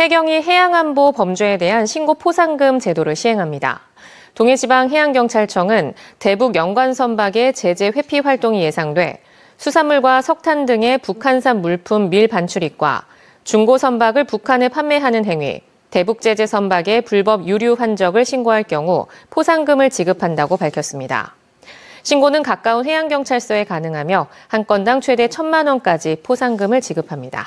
해경이 해양안보 범죄에 대한 신고 포상금 제도를 시행합니다. 동해지방해양경찰청은 대북 연관 선박의 제재 회피 활동이 예상돼 수산물과 석탄 등의 북한산 물품 밀 반출입과 중고 선박을 북한에 판매하는 행위, 대북 제재 선박의 불법 유류 환적을 신고할 경우 포상금을 지급한다고 밝혔습니다. 신고는 가까운 해양경찰서에 가능하며 한 건당 최대 천만 원까지 포상금을 지급합니다.